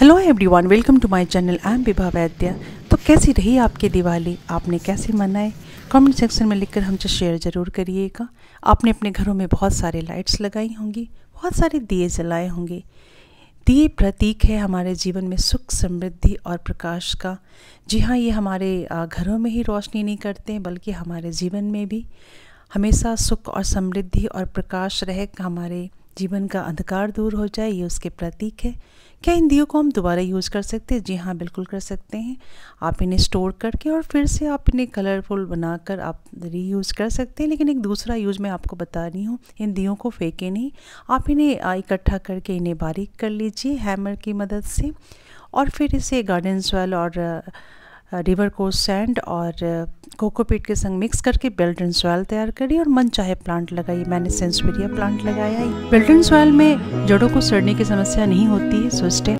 hello everyone welcome to my channel I am Vibha Vaidya तो कैसी रही आपकी दिवाली आपने कैसे मनाए कमेंट सेक्शन में लिखकर हमसे शेयर ज़रूर करिएगा आपने अपने घरों में बहुत सारे लाइट्स लगाई होंगी बहुत सारे दिए जलाए होंगे दिए प्रतीक है हमारे जीवन में सुख समृद्धि और प्रकाश का जी हाँ ये हमारे घरों में ही रोशनी नहीं करते बल्कि हमारे जीवन में भी हमेशा सुख और समृद्धि और प्रकाश रह हमारे जीवन का अंधकार दूर हो जाए ये उसके प्रतीक है क्या इन दियों को हम दोबारा यूज़ कर सकते हैं जी हाँ बिल्कुल कर सकते हैं आप इन्हें स्टोर करके और फिर से आप इन्हें कलरफुल बनाकर आप रीयूज़ कर सकते हैं लेकिन एक दूसरा यूज़ मैं आपको बता रही हूँ इन दियों को फेंके नहीं आप इन्हें इकट्ठा करके इन्हें बारीक कर लीजिए हैमर की मदद से और फिर इसे गार्डन सॉयल और रिवर कोस सैंड और कोकोपीट के संग मिक्स करके बिल्डन सॉयल तैयार करी और मन चाहे प्लांट लगाई मैंने सेंसपेरिया प्लांट लगाया ही बिल्डन सॉयल में जड़ों को सड़ने की समस्या नहीं होती है सोस्टे